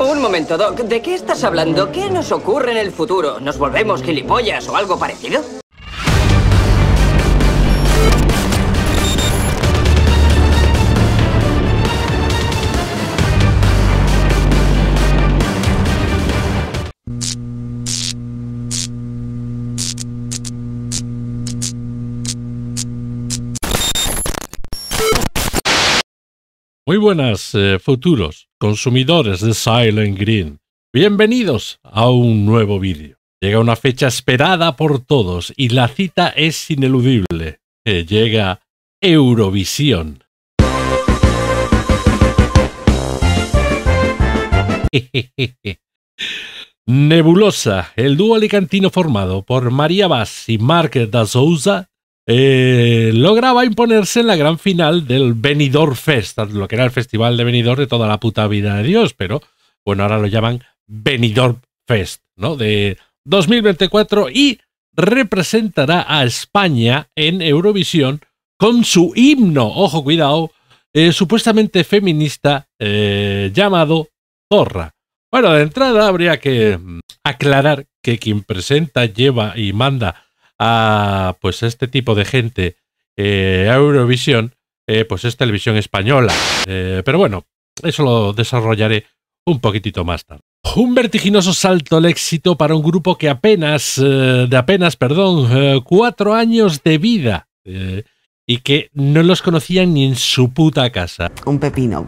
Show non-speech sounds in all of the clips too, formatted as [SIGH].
Un momento, Doc. ¿De qué estás hablando? ¿Qué nos ocurre en el futuro? ¿Nos volvemos gilipollas o algo parecido? Muy buenas eh, futuros consumidores de Silent Green. Bienvenidos a un nuevo vídeo. Llega una fecha esperada por todos y la cita es ineludible. Eh, llega Eurovisión. [LAUGHS] Nebulosa, el dúo alicantino formado por María Bass y Marc da Souza, eh, lograba imponerse en la gran final del Benidorm Fest, lo que era el festival de Benidorm de toda la puta vida de Dios, pero bueno, ahora lo llaman Benidorm Fest, ¿no? De 2024 y representará a España en Eurovisión con su himno, ojo cuidado, eh, supuestamente feminista eh, llamado Zorra. Bueno, de entrada habría que mm, aclarar que quien presenta, lleva y manda a pues este tipo de gente eh, Eurovisión, eh, pues es televisión española. Eh, pero bueno, eso lo desarrollaré un poquitito más tarde. Un vertiginoso salto al éxito para un grupo que apenas, de apenas, perdón, cuatro años de vida y que no los conocían ni en su puta casa. Un pepino.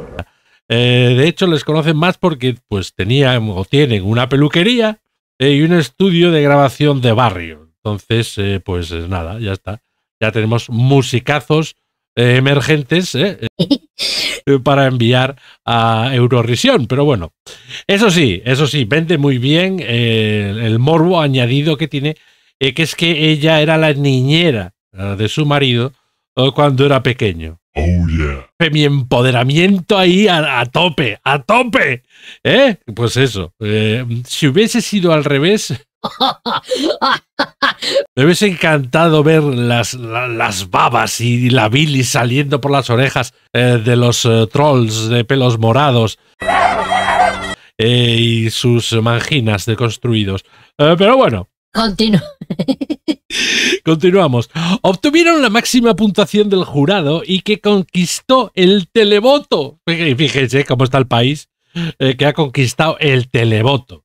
[LAUGHS] de hecho, les conocen más porque pues tenían o tienen una peluquería y un estudio de grabación de barrio. Entonces, eh, pues eh, nada, ya está. Ya tenemos musicazos eh, emergentes [LAUGHS] para enviar a Eurovisión. Pero bueno, eso sí, eso sí, vende muy bien el morbo añadido que tiene, que es que ella era la niñera de su marido cuando era pequeño. Oh, Mi empoderamiento ahí a, tope, a tope. Pues eso. si hubiese sido al revés, [LAUGHS] Me hubiese encantado ver las, babas y la bilis saliendo por las orejas eh, de los eh, trolls de pelos morados eh, y sus manginas deconstruidos. pero bueno. [LAUGHS] Continuamos. Obtuvieron la máxima puntuación del jurado y que conquistó el televoto. Fíjense cómo está el país que ha conquistado el televoto.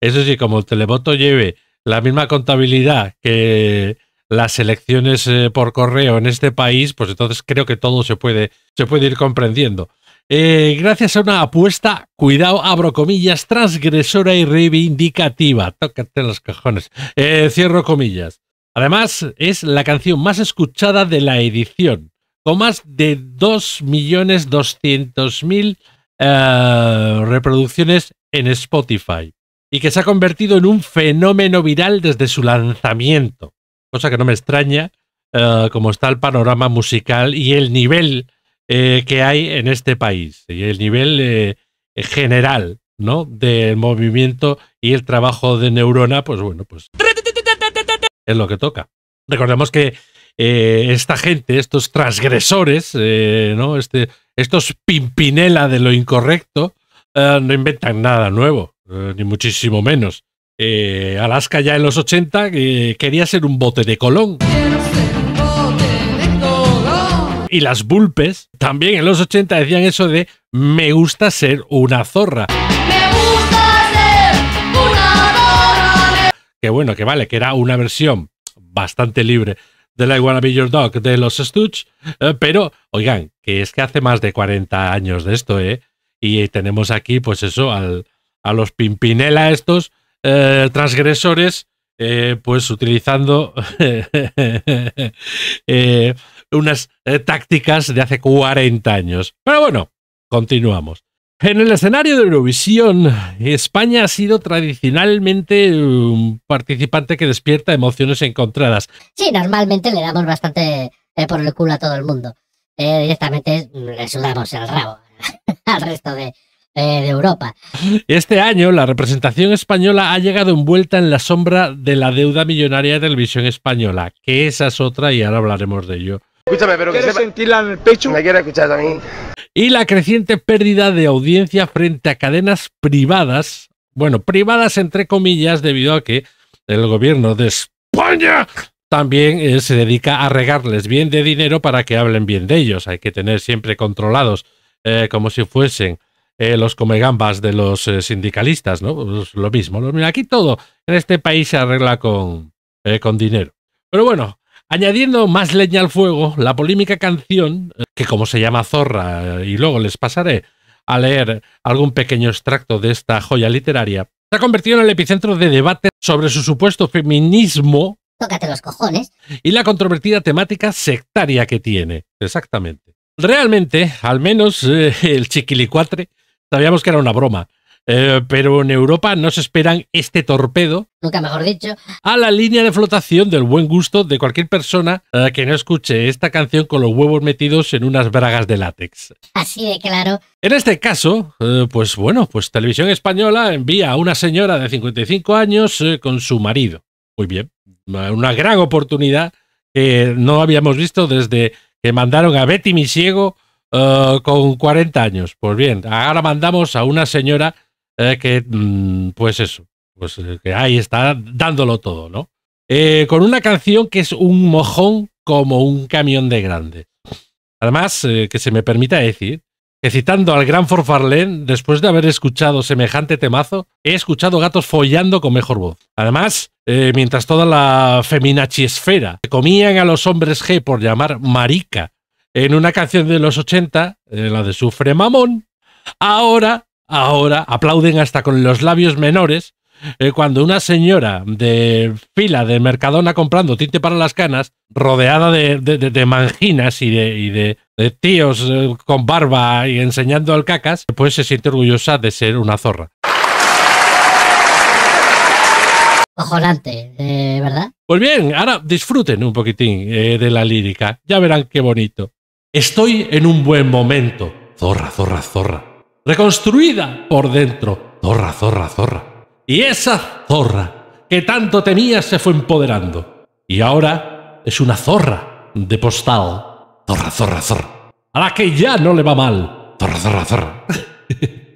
Eso sí, como el televoto lleve la misma contabilidad que las elecciones eh, por correo en este país, pues entonces creo que todo se puede, se puede ir comprendiendo. Eh, gracias a una apuesta, cuidado, abro comillas, transgresora y reivindicativa. Tócate los cajones. Eh, cierro comillas. Además, es la canción más escuchada de la edición, con más de 2.200.000 reproducciones en Spotify y que se ha convertido en un fenómeno viral desde su lanzamiento, cosa que no me extraña eh, como está el panorama musical y el nivel eh, que hay en este país y el nivel eh, general ¿no? del movimiento y el trabajo de neurona, pues bueno, pues es lo que toca. Recordemos que esta gente, estos transgresores, ¿no? este, estos pimpinela de lo incorrecto, no inventan nada nuevo. Eh, ni muchísimo menos. Eh, Alaska ya en los 80 eh, quería ser un bote de Colón. Y las bulpes también en los 80 decían eso de me gusta ser una zorra. Me gusta ser una Que bueno, que vale, que era una versión bastante libre de la Wanna Be Your Dog de los Stooges, pero oigan, que es que hace más de 40 años de esto, ¿eh? Y tenemos aquí, pues eso, al, a los Pimpinela estos eh, transgresores, eh, pues utilizando [LAUGHS] eh, unas tácticas de hace 40 años. Pero bueno, continuamos. En el escenario de Eurovisión, España ha sido tradicionalmente un participante que despierta emociones encontradas. Sí, normalmente le damos bastante por el culo a todo el mundo. directamente le sudamos el rabo [LAUGHS] al resto de, eh, de Europa. Este año la representación española ha llegado envuelta en la sombra de la deuda millonaria de televisión española, que esa es otra y ahora hablaremos de ello. Escúchame, pero que sentirla en el pecho? Me quiero escuchar también. Y la creciente pérdida de audiencia frente a cadenas privadas, bueno, privadas entre comillas, debido a que el gobierno de España también eh, se dedica a regarles bien de dinero para que hablen bien de ellos. Hay que tener siempre controlados eh, como si fuesen eh, los comegambas de los eh, sindicalistas, ¿no? Pues lo mismo. mira, aquí todo en este país se arregla con, eh, con dinero. Pero bueno, añadiendo más leña al fuego, la polémica canción, que como se llama Zorra, y luego les pasaré a leer algún pequeño extracto de esta joya literaria, se ha convertido en el epicentro de debate sobre su supuesto feminismo. Tócate los cojones. Y la controvertida temática sectaria que tiene. Exactamente. Realmente, al menos el chiquilicuatre Sabíamos que era una broma. Eh, pero en Europa no se esperan este torpedo. Nunca mejor dicho. A la línea de flotación del buen gusto de cualquier persona eh, que no escuche esta canción con los huevos metidos en unas bragas de látex. Así de claro. En este caso, eh, pues bueno, pues Televisión Española envía a una señora de 55 años con su marido. Muy bien. Una gran oportunidad que no habíamos visto desde que mandaron a Betty Misiego eh, con 40 años. Pues bien, ahora mandamos a una señora eh, que, mm, pues eso, pues eh, que ahí está dándolo todo, ¿no? con una canción que es un mojón como un camión de grande. Además, que se me permita decir que citando al gran Forfarlén, después de haber escuchado semejante temazo, he escuchado gatos follando con mejor voz. Además, mientras toda la feminachiesfera comían a los hombres G por llamar marica en una canción de los 80, eh, la de Sufre Mamón, ahora, ahora aplauden hasta con los labios menores eh, cuando una señora de fila de Mercadona comprando tinte para las canas, rodeada de, de, manginas y, de, tíos eh, con barba y enseñando al cacas, pues se siente orgullosa de ser una zorra. Ojonante, ¿verdad? Pues bien, ahora disfruten un poquitín de la lírica. Ya verán qué bonito. Estoy en un buen momento. Zorra, zorra, zorra. Reconstruida por dentro. Zorra, zorra, zorra. Y esa zorra que tanto tenía se fue empoderando. Y ahora es una zorra de postal. Zorra, zorra, zorra. A la que ya no le va mal. Zorra, zorra, zorra.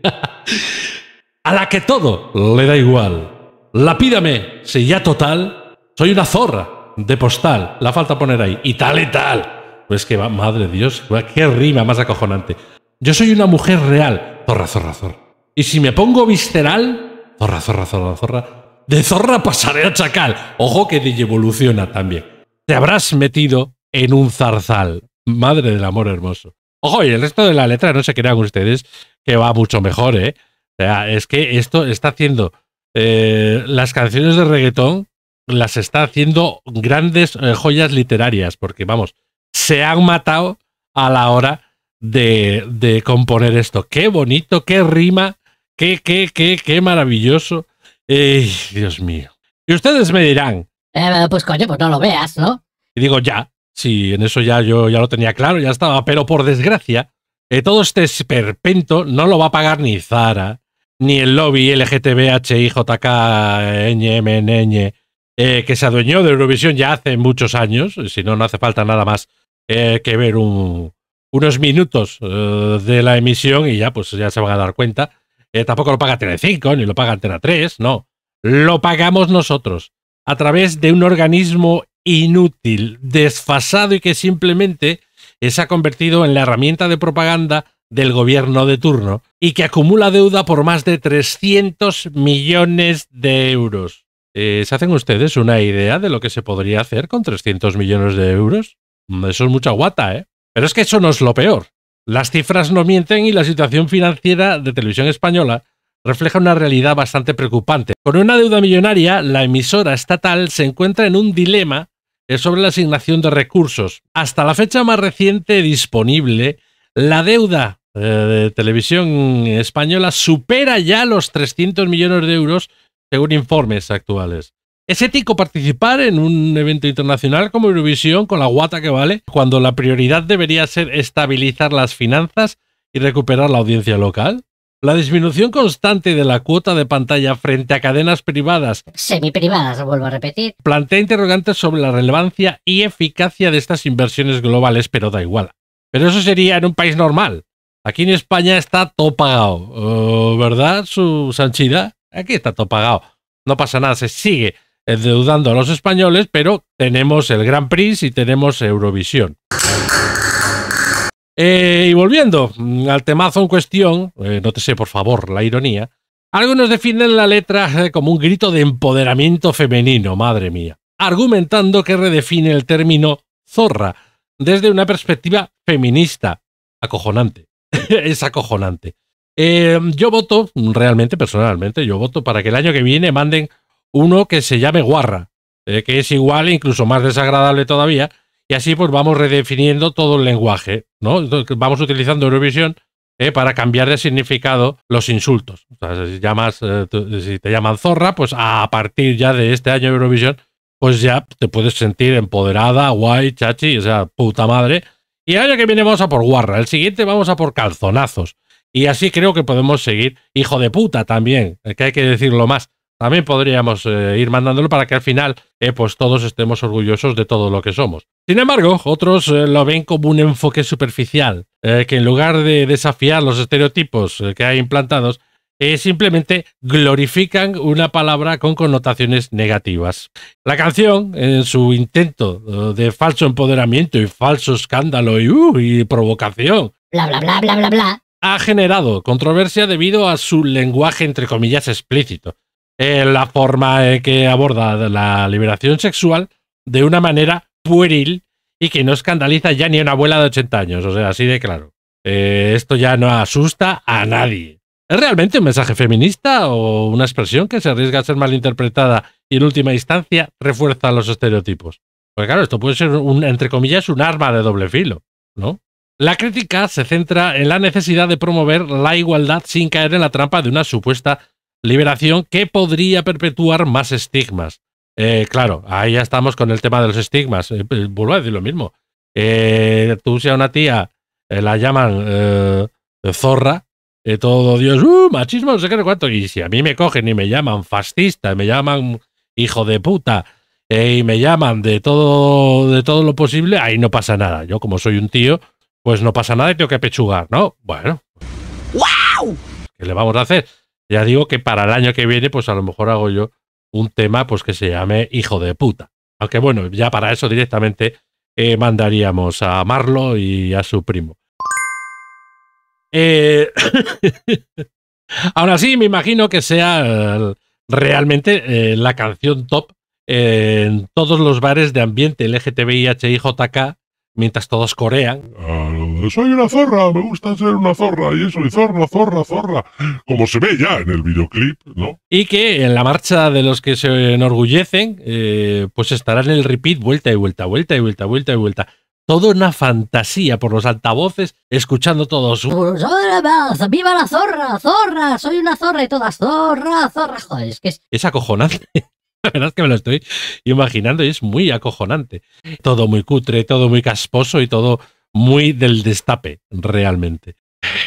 [LAUGHS] a la que todo le da igual. Lapídame, si ya total, soy una zorra de postal. La falta poner ahí. Y tal y tal. Pues es que va, madre Dios, qué rima más acojonante. Yo soy una mujer real, zorra, zorra, zorra. Y si me pongo visceral, zorra, zorra, zorra, zorra, de zorra pasaré a chacal. Ojo que evoluciona también. Te habrás metido en un zarzal. Madre del amor hermoso. Ojo, y el resto de la letra, no se crean ustedes, que va mucho mejor, ¿eh? O sea, es que esto está haciendo eh, las canciones de reggaetón, las está haciendo grandes eh, joyas literarias, porque vamos, se han matado a la hora de, componer esto. Qué bonito, qué rima, qué, qué, qué, qué maravilloso. Dios mío. Y ustedes me dirán. Eh, pues coño, pues no lo veas, ¿no? Y digo, ya, sí, en eso ya yo ya lo tenía claro, ya estaba, pero por desgracia, eh, todo este esperpento no lo va a pagar ni Zara, ni el lobby LGTBHIJK, eh, que se adueñó de Eurovisión ya hace muchos años, si no, no hace falta nada más eh, que ver unos minutos eh, de la emisión y ya, pues ya se van a dar cuenta. Eh, tampoco lo paga 5, ni lo paga Antena 3, no. Lo pagamos nosotros a través de un organismo inútil, desfasado y que simplemente se ha convertido en la herramienta de propaganda del gobierno de turno y que acumula deuda por más de 300 millones de euros. ¿Se hacen ustedes una idea de lo que se podría hacer con 300 millones de euros? Mm, eso es mucha guata, ¿eh? Pero es que eso no es lo peor. Las cifras no mienten y la situación financiera de televisión española refleja una realidad bastante preocupante. Con una deuda millonaria, la emisora estatal se encuentra en un dilema sobre la asignación de recursos. Hasta la fecha más reciente disponible, la deuda eh, de televisión española supera ya los 300 millones de euros según informes actuales. ¿Es ético participar en un evento internacional como Eurovisión con la guata que vale, cuando la prioridad debería ser estabilizar las finanzas y recuperar la audiencia local? La disminución constante de la cuota de pantalla frente a cadenas privadas, semiprivadas, vuelvo a repetir, plantea interrogantes sobre la relevancia y eficacia de estas inversiones globales, pero da igual. Pero eso sería en un país normal. Aquí en España está todo pagado, oh, ¿verdad, su Sanchida? Aquí está todo pagado. No pasa nada, se sigue Deudando a los españoles, pero tenemos el Gran Prix y tenemos Eurovisión. Eh, y volviendo mm, al temazo en cuestión, no te sé por favor la ironía, algunos definen la letra eh, como un grito de empoderamiento femenino, madre mía, argumentando que redefine el término zorra desde una perspectiva feminista. Acojonante, [LAUGHS] es acojonante. Eh, yo voto, realmente, personalmente, yo voto para que el año que viene manden uno que se llame guarra, eh, que es igual e incluso más desagradable todavía, y así pues vamos redefiniendo todo el lenguaje, ¿no? vamos utilizando Eurovisión eh, para cambiar de significado los insultos. Eh, si, te llaman zorra, pues a partir ya de este año Eurovisión, pues ya te puedes sentir empoderada, guay, chachi, o sea, puta madre. Y el año que viene vamos a por guarra, el siguiente vamos a por calzonazos. Y así creo que podemos seguir. Hijo de puta también, que hay que decirlo más también podríamos eh, ir mandándolo para que al final eh, pues todos estemos orgullosos de todo lo que somos. Sin embargo, otros eh, lo ven como un enfoque superficial, que en lugar de desafiar los estereotipos que hay implantados, simplemente glorifican una palabra con connotaciones negativas. La canción, en su intento de falso empoderamiento y falso escándalo y, uh, y provocación, bla, bla, bla, bla, bla, ha generado controversia debido a su lenguaje entre comillas explícito. Eh, la forma en eh, que aborda la liberación sexual de una manera pueril y que no escandaliza ya ni a una abuela de 80 años. O sea, así de claro. Eh, esto ya no asusta a nadie. ¿Es realmente un mensaje feminista o una expresión que se arriesga a ser malinterpretada y en última instancia refuerza los estereotipos? Porque claro, esto puede ser, un, entre comillas, un arma de doble filo, ¿no? La crítica se centra en la necesidad de promover la igualdad sin caer en la trampa de una supuesta liberación que podría perpetuar más estigmas. Eh, claro, ahí ya estamos con el tema de los estigmas. Eh, pues, a decir lo mismo. Eh, tú sea una tía la llaman zorra, todo Dios, uh, machismo, no sé qué, no cuánto. Y si a mí me cogen y me llaman fascista, me llaman hijo de puta, y me llaman de todo, de todo lo posible, ahí no pasa nada. Yo como soy un tío, pues no pasa nada y tengo que pechugar, ¿no? Bueno. ¡Wow! ¿Qué le vamos a hacer? Ya digo que para el año que viene, pues a lo mejor hago yo un tema pues que se llame Hijo de puta. Aunque bueno, ya para eso directamente eh, mandaríamos a Marlo y a su primo. Eh, [COUGHS] Ahora sí, me imagino que sea eh, realmente la canción top en todos los bares de ambiente LGTBIHIJK mientras todos corean. Ah, soy una zorra, me gusta ser una zorra, y eso, y zorra, zorra, zorra, como se ve ya en el videoclip, ¿no? Y que en la marcha de los que se enorgullecen, eh, pues estarán el repeat vuelta y vuelta, vuelta y vuelta, vuelta y vuelta. todo una fantasía por los altavoces, escuchando todos. Pues ¡Viva la zorra! ¡Zorra! ¡Soy una zorra! Y todas, zorra, zorra. es que Es acojonante. [LAUGHS] La verdad es que me lo estoy imaginando y es muy acojonante. Todo muy cutre, todo muy casposo y todo muy del destape, realmente.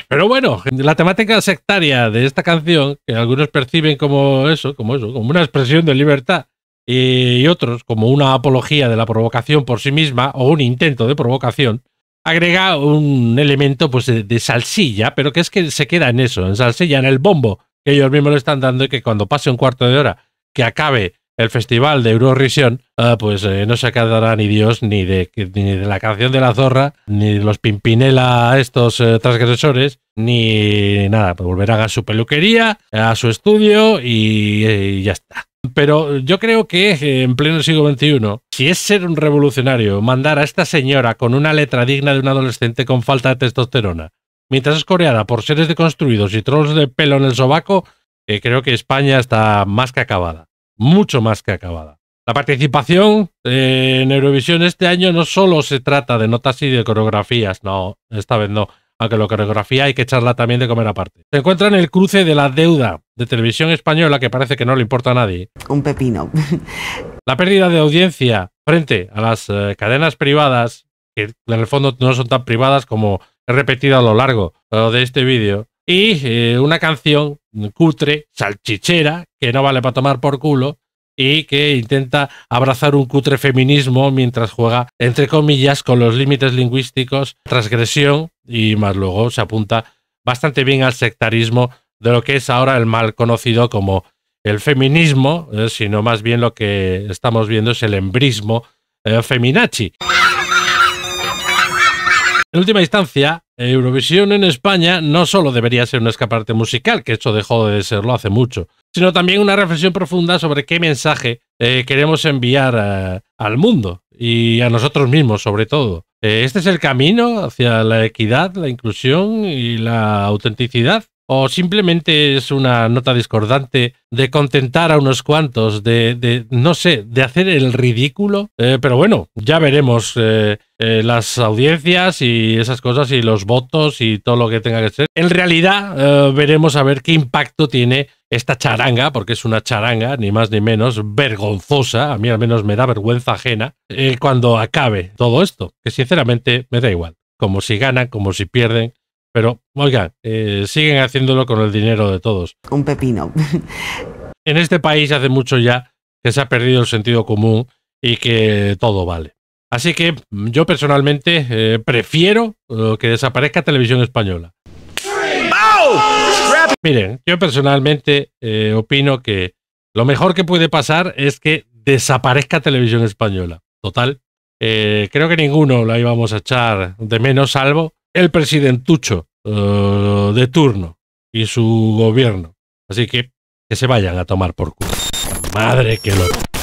Pero bueno, la temática sectaria de esta canción, que algunos perciben como eso, como eso, como una expresión de libertad, y otros como una apología de la provocación por sí misma o un intento de provocación, agrega un elemento pues de salsilla, pero que es que se queda en eso, en salsilla, en el bombo que ellos mismos le están dando y que cuando pase un cuarto de hora que acabe el festival de Eurovisión, ah, pues eh, no se acabará ni Dios ni de, de la canción de la zorra, ni de los pimpinela a estos eh, transgresores, ni nada. Pues volverán a su peluquería, a su estudio y, eh, ya está. Pero yo creo que en pleno siglo XXI, si es ser un revolucionario, mandar a esta señora con una letra digna de un adolescente con falta de testosterona, mientras es coreada por seres deconstruidos y trolls de pelo en el sobaco, creo que España está más que acabada mucho más que acabada. La participación en Eurovisión este año no solo se trata de notas y de coreografías, no, esta vez no, aunque la coreografía hay que echarla también de comer aparte. Se encuentra en el cruce de la deuda de televisión española que parece que no le importa a nadie. Un pepino. [LAUGHS] La pérdida de audiencia frente a las eh, cadenas privadas, que en el fondo no son tan privadas como he repetido a lo largo eh, de este vídeo, y eh, una canción cutre, salchichera, que no vale para tomar por culo y que intenta abrazar un cutre feminismo mientras juega, entre comillas, con los límites lingüísticos, transgresión y más luego se apunta bastante bien al sectarismo de lo que es ahora el mal conocido como el feminismo, eh, sino más bien lo que estamos viendo es el embrismo eh, feminachi. En última instancia, Eurovisión en España no solo debería ser un escaparte musical, que esto dejó de serlo hace mucho, sino también una reflexión profunda sobre qué mensaje eh, queremos enviar eh, al mundo y a nosotros mismos sobre todo. Eh, este es el camino hacia la equidad, la inclusión y la autenticidad o simplemente es una nota discordante de contentar a unos cuantos, de, no sé, de hacer el ridículo. Eh, pero bueno, ya veremos eh, eh, las audiencias y esas cosas y los votos y todo lo que tenga que ser. En realidad veremos a ver qué impacto tiene esta charanga, porque es una charanga, ni más ni menos, vergonzosa, a mí al menos me da vergüenza ajena, cuando acabe todo esto, que sinceramente me da igual, como si ganan, como si pierden pero, oiga, eh, siguen haciéndolo con el dinero de todos. Un pepino. [LAUGHS] en este país hace mucho ya que se ha perdido el sentido común y que todo vale. Así que yo personalmente eh, prefiero eh, que desaparezca Televisión Española. Miren, yo personalmente opino que lo mejor que puede pasar es que desaparezca Televisión Española. Total. creo que ninguno la íbamos a echar de menos, salvo el presidentucho eh, de turno y su gobierno. Así que que se vayan a tomar por culo. Madre que lo...